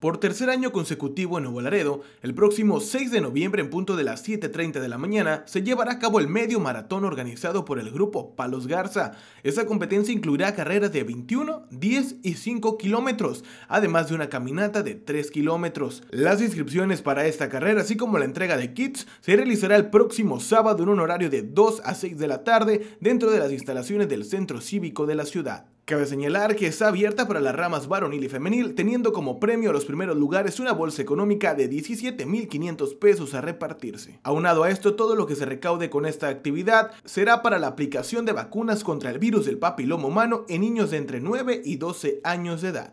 Por tercer año consecutivo en Nuevo Laredo, el próximo 6 de noviembre en punto de las 7.30 de la mañana se llevará a cabo el medio maratón organizado por el grupo Palos Garza. Esta competencia incluirá carreras de 21, 10 y 5 kilómetros, además de una caminata de 3 kilómetros. Las inscripciones para esta carrera, así como la entrega de kits, se realizará el próximo sábado en un horario de 2 a 6 de la tarde dentro de las instalaciones del Centro Cívico de la ciudad. Cabe señalar que está abierta para las ramas varonil y femenil, teniendo como premio a los primeros lugares una bolsa económica de 17.500 pesos a repartirse. Aunado a esto, todo lo que se recaude con esta actividad será para la aplicación de vacunas contra el virus del papiloma humano en niños de entre 9 y 12 años de edad.